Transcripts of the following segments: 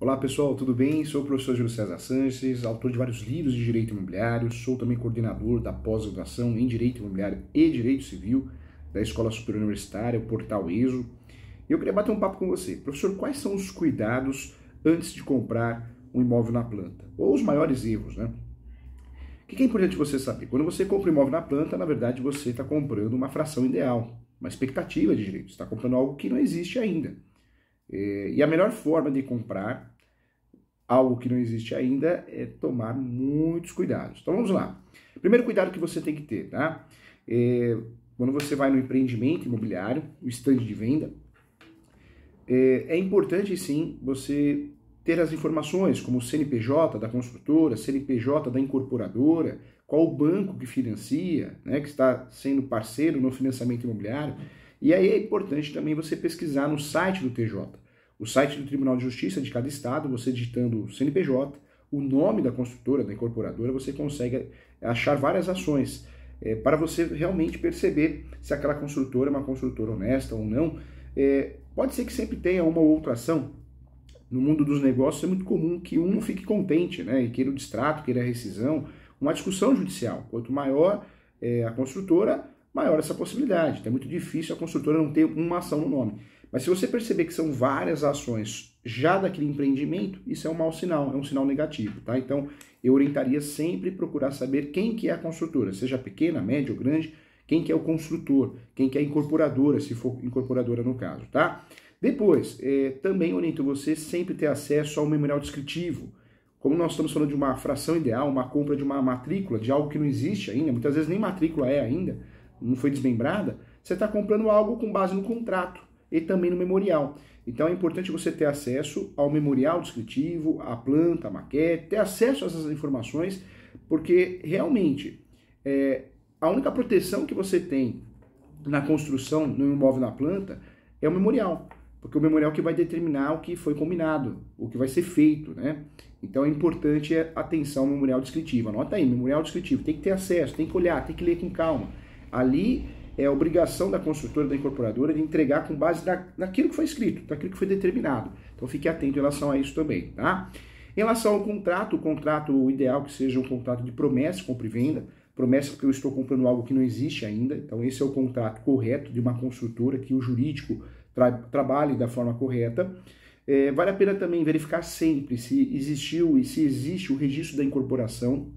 Olá pessoal, tudo bem? Sou o professor Júlio César Sanches, autor de vários livros de direito imobiliário, sou também coordenador da pós-graduação em direito imobiliário e direito civil da Escola Superior Universitária, o Portal ESO. E eu queria bater um papo com você. Professor, quais são os cuidados antes de comprar um imóvel na planta? Ou os maiores erros, né? O que é importante você saber? Quando você compra um imóvel na planta, na verdade você está comprando uma fração ideal, uma expectativa de direito, está comprando algo que não existe ainda. É, e a melhor forma de comprar algo que não existe ainda, é tomar muitos cuidados. Então vamos lá. Primeiro cuidado que você tem que ter, tá? É, quando você vai no empreendimento imobiliário, o estande de venda, é, é importante sim você ter as informações, como o CNPJ da construtora, CNPJ da incorporadora, qual o banco que financia, né, que está sendo parceiro no financiamento imobiliário. E aí é importante também você pesquisar no site do TJ o site do Tribunal de Justiça de cada estado, você digitando o CNPJ, o nome da construtora, da incorporadora, você consegue achar várias ações é, para você realmente perceber se aquela construtora é uma construtora honesta ou não. É, pode ser que sempre tenha uma ou outra ação. No mundo dos negócios é muito comum que um fique contente, né? E queira o distrato, queira a rescisão, uma discussão judicial. Quanto maior é, a construtora, maior essa possibilidade. Então é muito difícil a construtora não ter uma ação no nome. Mas se você perceber que são várias ações já daquele empreendimento, isso é um mau sinal, é um sinal negativo, tá? Então, eu orientaria sempre procurar saber quem que é a construtora, seja pequena, média ou grande, quem que é o construtor, quem que é a incorporadora, se for incorporadora no caso, tá? Depois, eh, também oriento você sempre ter acesso ao memorial descritivo. Como nós estamos falando de uma fração ideal, uma compra de uma matrícula, de algo que não existe ainda, muitas vezes nem matrícula é ainda, não foi desmembrada, você está comprando algo com base no contrato e também no memorial. Então é importante você ter acesso ao memorial descritivo, à planta, à maquete, ter acesso a essas informações, porque realmente é, a única proteção que você tem na construção, no imóvel, na planta, é o memorial. Porque o memorial que vai determinar o que foi combinado, o que vai ser feito, né? Então é importante atenção ao memorial descritivo. Anota aí, memorial descritivo. Tem que ter acesso, tem que olhar, tem que ler com calma. Ali é a obrigação da construtora, da incorporadora, de entregar com base na, naquilo que foi escrito, naquilo que foi determinado. Então fique atento em relação a isso também, tá? Em relação ao contrato, o contrato ideal que seja um contrato de promessa, compra e venda, promessa porque eu estou comprando algo que não existe ainda, então esse é o contrato correto de uma construtora que o jurídico tra trabalhe da forma correta. É, vale a pena também verificar sempre se existiu e se existe o registro da incorporação.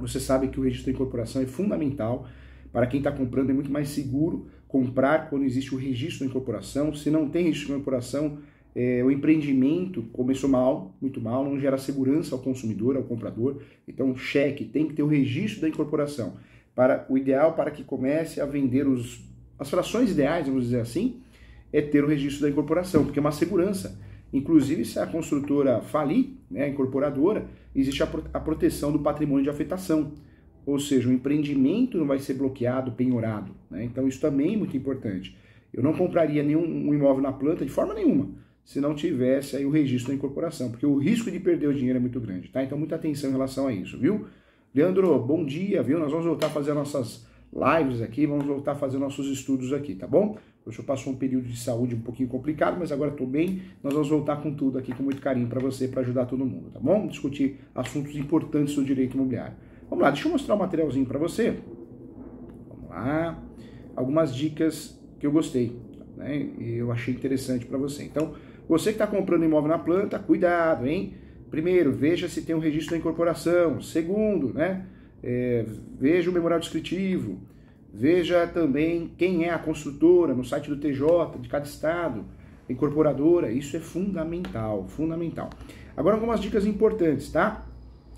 Você sabe que o registro da incorporação é fundamental para quem está comprando é muito mais seguro comprar quando existe o registro de incorporação. Se não tem registro de incorporação, é, o empreendimento começou mal, muito mal, não gera segurança ao consumidor, ao comprador. Então, cheque, tem que ter o registro da incorporação. Para O ideal para que comece a vender os, as frações ideais, vamos dizer assim, é ter o registro da incorporação, porque é uma segurança. Inclusive, se a construtora falir, né, a incorporadora, existe a, pro, a proteção do patrimônio de afetação. Ou seja, o empreendimento não vai ser bloqueado, penhorado. Né? Então, isso também é muito importante. Eu não compraria nenhum um imóvel na planta de forma nenhuma se não tivesse aí o registro da incorporação, porque o risco de perder o dinheiro é muito grande, tá? Então, muita atenção em relação a isso, viu? Leandro, bom dia, viu? Nós vamos voltar a fazer nossas lives aqui, vamos voltar a fazer nossos estudos aqui, tá bom? O senhor passou um período de saúde um pouquinho complicado, mas agora estou bem. Nós vamos voltar com tudo aqui com muito carinho para você, para ajudar todo mundo, tá bom? Discutir assuntos importantes do direito imobiliário. Vamos lá, deixa eu mostrar o um materialzinho para você. Vamos lá. Algumas dicas que eu gostei, né? E eu achei interessante para você. Então, você que está comprando imóvel na planta, cuidado, hein? Primeiro, veja se tem um registro da incorporação. Segundo, né? É, veja o memorial descritivo. Veja também quem é a construtora no site do TJ, de cada estado, incorporadora. Isso é fundamental, fundamental. Agora algumas dicas importantes, tá?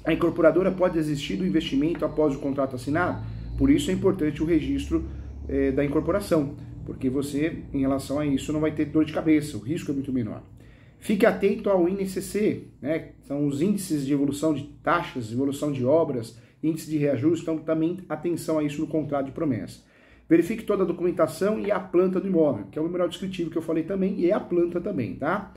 A incorporadora pode desistir do investimento após o contrato assinado, por isso é importante o registro eh, da incorporação, porque você, em relação a isso, não vai ter dor de cabeça, o risco é muito menor. Fique atento ao INCC, né? são os índices de evolução de taxas, evolução de obras, índice de reajuste, então também atenção a isso no contrato de promessa. Verifique toda a documentação e a planta do imóvel, que é o memorial descritivo que eu falei também, e é a planta também, tá?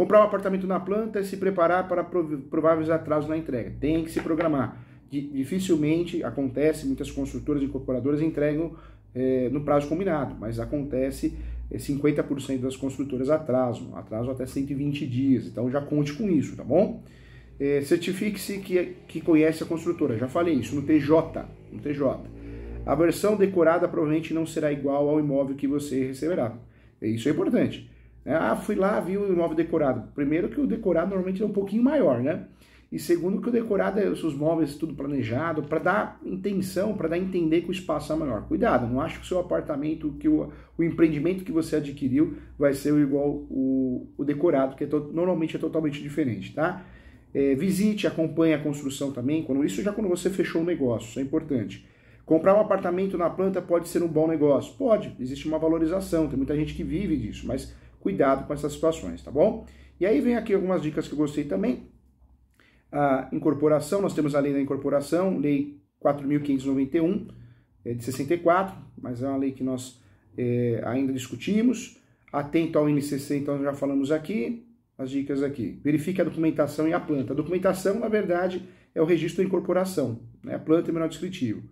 Comprar um apartamento na planta e se preparar para prováveis atrasos na entrega. Tem que se programar. Dificilmente acontece, muitas construtoras e incorporadoras entregam é, no prazo combinado, mas acontece é, eh, 50% das construtoras atrasam, atrasam até 120 dias, então já conte com isso, tá bom? É, Certifique-se que, que conhece a construtora, já falei isso, no TJ, no TJ. A versão decorada provavelmente não será igual ao imóvel que você receberá, isso é importante. Né? Ah, fui lá, vi o imóvel decorado. Primeiro que o decorado normalmente é um pouquinho maior, né? E segundo que o decorado é os móveis tudo planejado para dar intenção, para dar entender que o espaço é maior. Cuidado, não acho que o seu apartamento, que o, o empreendimento que você adquiriu vai ser igual o, o decorado, que é to, normalmente é totalmente diferente, tá? É, visite, acompanhe a construção também. Quando isso já quando você fechou o negócio, isso é importante. Comprar um apartamento na planta pode ser um bom negócio, pode. Existe uma valorização, tem muita gente que vive disso, mas cuidado com essas situações, tá bom? E aí vem aqui algumas dicas que eu gostei também. A incorporação, nós temos a lei da incorporação, lei 4.591, é de 64, mas é uma lei que nós é, ainda discutimos. Atento ao INCC, então já falamos aqui, as dicas aqui. Verifique a documentação e a planta. A documentação, na verdade, é o registro da incorporação, né? a planta e é o menor descritivo.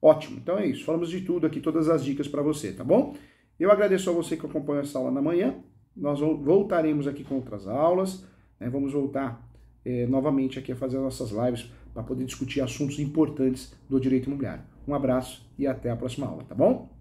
Ótimo, então é isso. Falamos de tudo aqui, todas as dicas para você, tá bom? Eu agradeço a você que acompanhou essa aula na manhã. Nós voltaremos aqui com outras aulas. Né? Vamos voltar é, novamente aqui a fazer nossas lives para poder discutir assuntos importantes do direito imobiliário. Um abraço e até a próxima aula, tá bom?